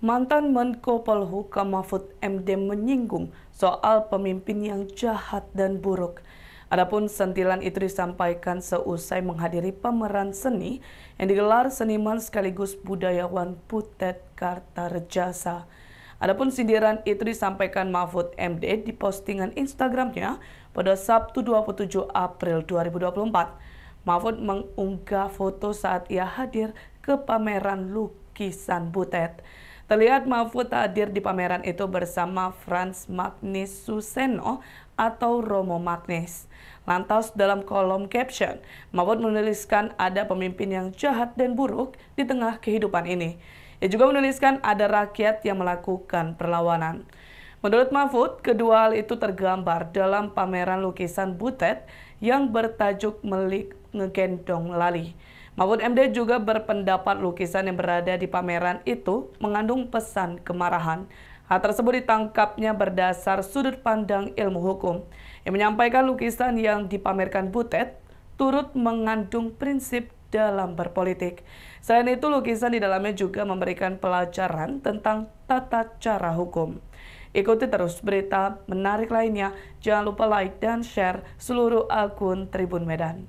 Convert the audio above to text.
Mantan Menko Polhukam Mahfud MD menyinggung soal pemimpin yang jahat dan buruk. Adapun sentilan itu disampaikan seusai menghadiri pameran seni yang digelar seniman sekaligus budayawan Putet Kartarejasa. Adapun sindiran itu disampaikan Mahfud MD di postingan Instagramnya pada Sabtu 27 April 2024. Mahfud mengunggah foto saat ia hadir ke pameran lukisan Butet. Terlihat Mahfud hadir di pameran itu bersama Franz Magnus Suseno atau Romo Magnus. Lantas dalam kolom caption, Mahfud menuliskan ada pemimpin yang jahat dan buruk di tengah kehidupan ini. Ia juga menuliskan ada rakyat yang melakukan perlawanan. Menurut Mahfud, kedua hal itu tergambar dalam pameran lukisan butet yang bertajuk Melik Ngegendong Lali. Mahfud MD juga berpendapat lukisan yang berada di pameran itu mengandung pesan kemarahan. Hal tersebut ditangkapnya berdasar sudut pandang ilmu hukum yang menyampaikan lukisan yang dipamerkan Butet turut mengandung prinsip dalam berpolitik. Selain itu, lukisan di dalamnya juga memberikan pelajaran tentang tata cara hukum. Ikuti terus berita menarik lainnya. Jangan lupa like dan share seluruh akun Tribun Medan.